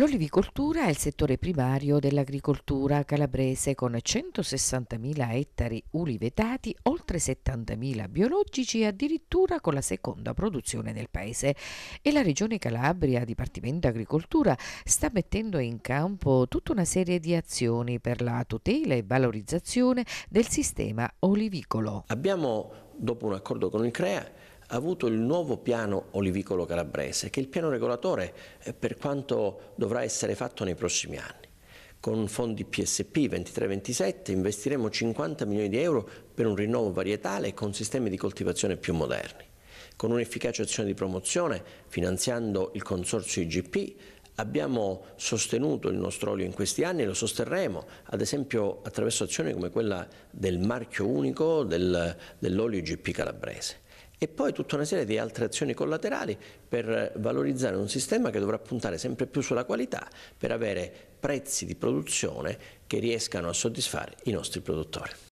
L'olivicoltura è il settore primario dell'agricoltura calabrese con 160.000 ettari ulivetati, oltre 70.000 biologici e addirittura con la seconda produzione del paese. E la Regione Calabria, Dipartimento Agricoltura, sta mettendo in campo tutta una serie di azioni per la tutela e valorizzazione del sistema olivicolo. Abbiamo, dopo un accordo con il CREA, avuto il nuovo piano olivicolo calabrese, che è il piano regolatore eh, per quanto dovrà essere fatto nei prossimi anni. Con fondi PSP 23-27 investiremo 50 milioni di euro per un rinnovo varietale con sistemi di coltivazione più moderni. Con un'efficace azione di promozione, finanziando il consorzio IGP, abbiamo sostenuto il nostro olio in questi anni e lo sosterremo, ad esempio attraverso azioni come quella del marchio unico del, dell'olio IGP calabrese e poi tutta una serie di altre azioni collaterali per valorizzare un sistema che dovrà puntare sempre più sulla qualità per avere prezzi di produzione che riescano a soddisfare i nostri produttori.